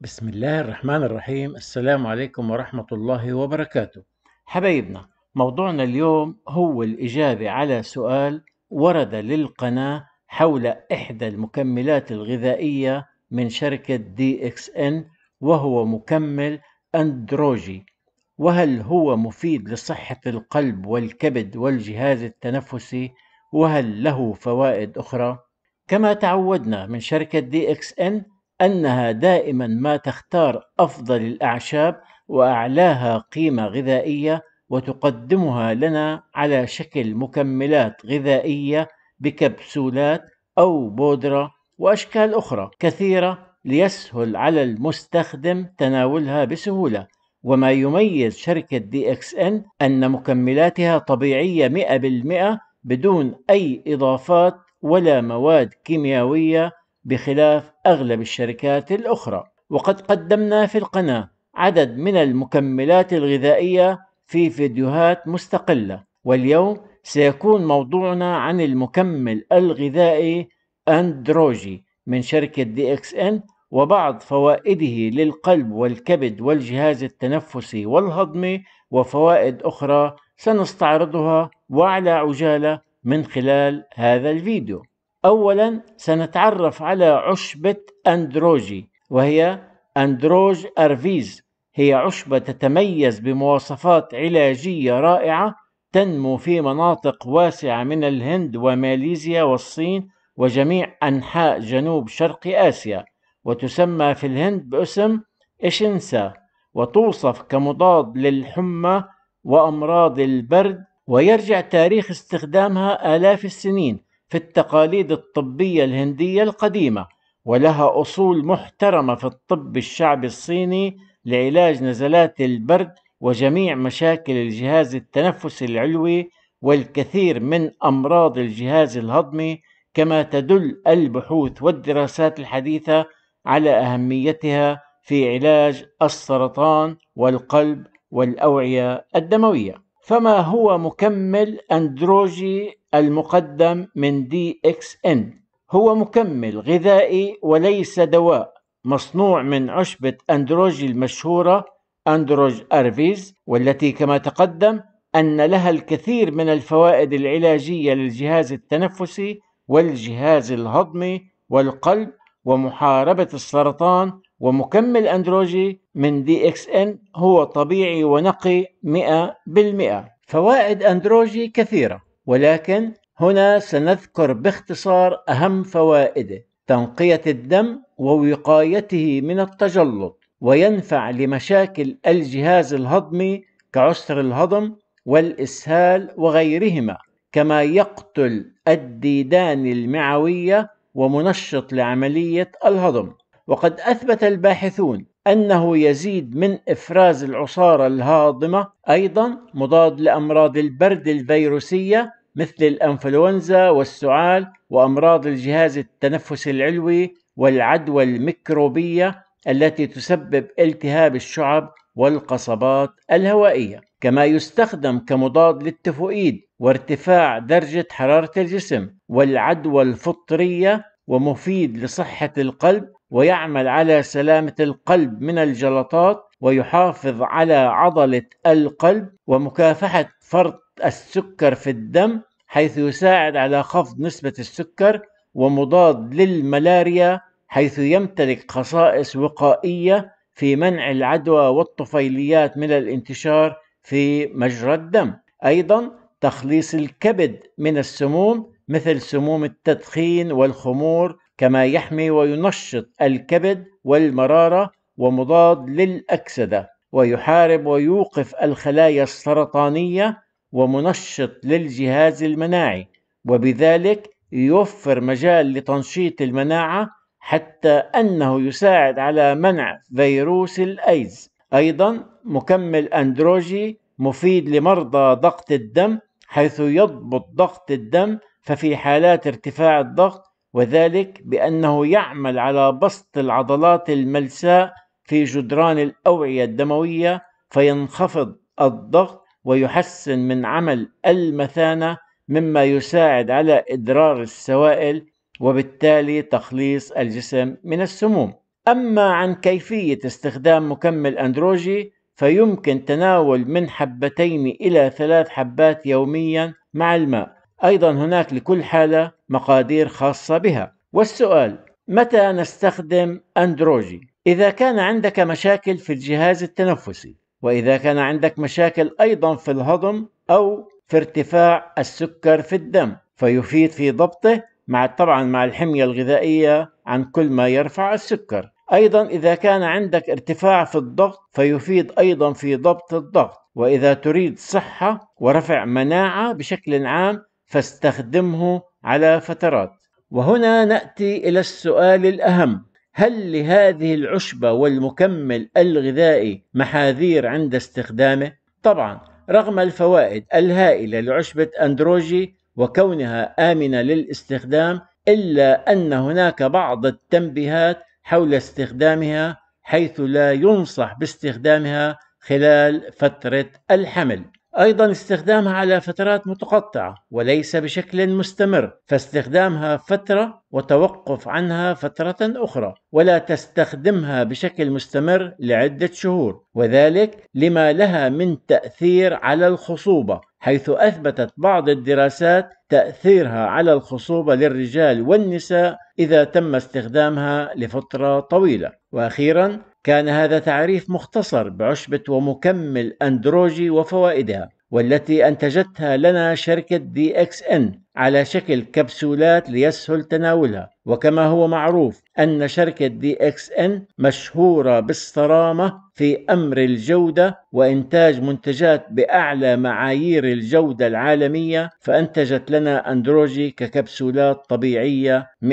بسم الله الرحمن الرحيم السلام عليكم ورحمة الله وبركاته حبايبنا موضوعنا اليوم هو الإجابة على سؤال ورد للقناة حول إحدى المكملات الغذائية من شركة دي إكس إن وهو مكمل أندروجي وهل هو مفيد لصحة القلب والكبد والجهاز التنفسي وهل له فوائد أخرى؟ كما تعودنا من شركة دي إكس إن أنها دائما ما تختار أفضل الأعشاب وأعلاها قيمة غذائية وتقدمها لنا على شكل مكملات غذائية بكبسولات أو بودرة وأشكال أخرى كثيرة ليسهل على المستخدم تناولها بسهولة وما يميز شركة دي اكس ان أن مكملاتها طبيعية 100% بدون أي إضافات ولا مواد كيميائية بخلاف أغلب الشركات الأخرى وقد قدمنا في القناة عدد من المكملات الغذائية في فيديوهات مستقلة واليوم سيكون موضوعنا عن المكمل الغذائي أندروجي من شركة دي اكس ان وبعض فوائده للقلب والكبد والجهاز التنفسي والهضمي وفوائد أخرى سنستعرضها وعلى عجالة من خلال هذا الفيديو أولا سنتعرف على عشبة أندروجي وهي أندروج أرفيز هي عشبة تتميز بمواصفات علاجية رائعة تنمو في مناطق واسعة من الهند وماليزيا والصين وجميع أنحاء جنوب شرق آسيا وتسمى في الهند باسم إشنسا وتوصف كمضاد للحمى وأمراض البرد ويرجع تاريخ استخدامها آلاف السنين في التقاليد الطبية الهندية القديمة ولها أصول محترمة في الطب الشعبي الصيني لعلاج نزلات البرد وجميع مشاكل الجهاز التنفسي العلوي والكثير من أمراض الجهاز الهضمي كما تدل البحوث والدراسات الحديثة على أهميتها في علاج السرطان والقلب والأوعية الدموية فما هو مكمل أندروجي المقدم من دي إكس إن هو مكمل غذائي وليس دواء مصنوع من عشبة أندروجي المشهورة أندروج أرفيز والتي كما تقدم أن لها الكثير من الفوائد العلاجية للجهاز التنفسي والجهاز الهضمي والقلب ومحاربة السرطان ومكمل أندروجي من دي اكس ان هو طبيعي ونقي 100% فوائد أندروجي كثيرة ولكن هنا سنذكر باختصار أهم فوائده تنقية الدم ووقايته من التجلط وينفع لمشاكل الجهاز الهضمي كعسر الهضم والإسهال وغيرهما كما يقتل الديدان المعوية ومنشط لعملية الهضم وقد أثبت الباحثون أنه يزيد من إفراز العصارة الهاضمة أيضا مضاد لأمراض البرد الفيروسية مثل الأنفلونزا والسعال وأمراض الجهاز التنفسي العلوي والعدوى الميكروبية التي تسبب التهاب الشعب والقصبات الهوائية كما يستخدم كمضاد للتفوئيد وارتفاع درجة حرارة الجسم والعدوى الفطرية ومفيد لصحة القلب ويعمل على سلامة القلب من الجلطات ويحافظ على عضلة القلب ومكافحة فرط السكر في الدم حيث يساعد على خفض نسبة السكر ومضاد للملاريا حيث يمتلك خصائص وقائية في منع العدوى والطفيليات من الانتشار في مجرى الدم. أيضا تخليص الكبد من السموم مثل سموم التدخين والخمور كما يحمي وينشط الكبد والمرارة ومضاد للأكسدة ويحارب ويوقف الخلايا السرطانية ومنشط للجهاز المناعي وبذلك يوفر مجال لتنشيط المناعة حتى أنه يساعد على منع فيروس الأيدز أيضا مكمل أندروجي مفيد لمرضى ضغط الدم حيث يضبط ضغط الدم ففي حالات ارتفاع الضغط وذلك بأنه يعمل على بسط العضلات الملساء في جدران الأوعية الدموية فينخفض الضغط ويحسن من عمل المثانة مما يساعد على إدرار السوائل وبالتالي تخليص الجسم من السموم. أما عن كيفية استخدام مكمل أندروجي فيمكن تناول من حبتين إلى ثلاث حبات يوميا مع الماء أيضا هناك لكل حالة مقادير خاصة بها والسؤال متى نستخدم أندروجي؟ إذا كان عندك مشاكل في الجهاز التنفسي وإذا كان عندك مشاكل أيضا في الهضم أو في ارتفاع السكر في الدم فيفيد في ضبطه مع طبعا مع الحمية الغذائية عن كل ما يرفع السكر أيضا إذا كان عندك ارتفاع في الضغط فيفيد أيضا في ضبط الضغط وإذا تريد صحة ورفع مناعة بشكل عام فاستخدمه على فترات وهنا ناتي الى السؤال الاهم هل لهذه العشبه والمكمل الغذائي محاذير عند استخدامه طبعا رغم الفوائد الهائله لعشبه اندروجي وكونها امنه للاستخدام الا ان هناك بعض التنبيهات حول استخدامها حيث لا ينصح باستخدامها خلال فتره الحمل أيضا استخدامها على فترات متقطعة وليس بشكل مستمر فاستخدامها فترة وتوقف عنها فترة أخرى ولا تستخدمها بشكل مستمر لعدة شهور وذلك لما لها من تأثير على الخصوبة حيث أثبتت بعض الدراسات تأثيرها على الخصوبة للرجال والنساء إذا تم استخدامها لفترة طويلة وأخيرا كان هذا تعريف مختصر بعشبة ومكمل أندروجي وفوائدها والتي أنتجتها لنا شركة دي إكس إن على شكل كبسولات ليسهل تناولها وكما هو معروف أن شركة دي اكس ان مشهورة بالصرامة في أمر الجودة وإنتاج منتجات بأعلى معايير الجودة العالمية فأنتجت لنا أندروجي ككبسولات طبيعية 100%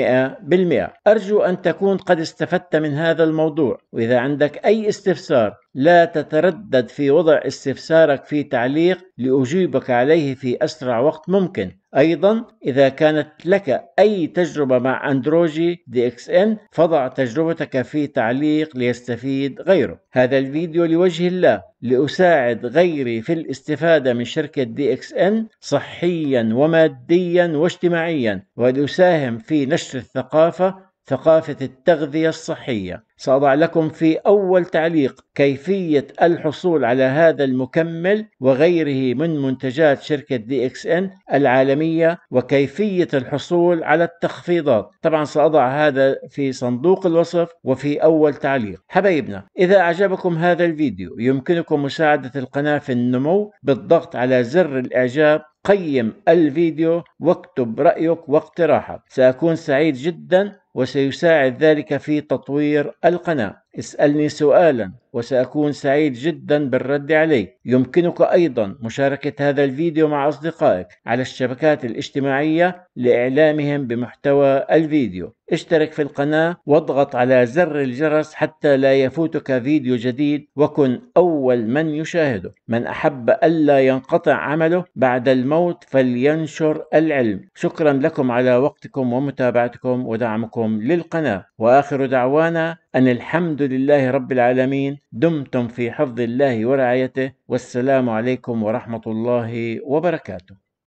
أرجو أن تكون قد استفدت من هذا الموضوع وإذا عندك أي استفسار لا تتردد في وضع استفسارك في تعليق لأجيبك عليه في أسرع وقت ممكن أيضا إذا كانت لك أي تجربة مع أندروجي دي اكس ان فضع تجربتك في تعليق ليستفيد غيره هذا الفيديو لوجه الله لأساعد غيري في الاستفادة من شركة دي اكس ان صحيا وماديا واجتماعيا ولأساهم في نشر الثقافة ثقافة التغذية الصحية سأضع لكم في أول تعليق كيفية الحصول على هذا المكمل وغيره من منتجات شركة دي اكس ان العالمية وكيفية الحصول على التخفيضات طبعا سأضع هذا في صندوق الوصف وفي أول تعليق حبايبنا إذا أعجبكم هذا الفيديو يمكنكم مساعدة القناة في النمو بالضغط على زر الإعجاب قيم الفيديو واكتب رأيك واقتراحك سأكون سعيد جدا وسيساعد ذلك في تطوير القناة اسألني سؤالا وسأكون سعيد جدا بالرد عليه يمكنك أيضا مشاركة هذا الفيديو مع أصدقائك على الشبكات الاجتماعية لإعلامهم بمحتوى الفيديو اشترك في القناة واضغط على زر الجرس حتى لا يفوتك فيديو جديد وكن أول من يشاهده من أحب ألا ينقطع عمله بعد الموت فلينشر العلم شكرا لكم على وقتكم ومتابعتكم ودعمكم وتقديمكم للقناة وآخر دعوانا أن الحمد لله رب العالمين دمتم في حفظ الله ورعايته والسلام عليكم ورحمة الله وبركاته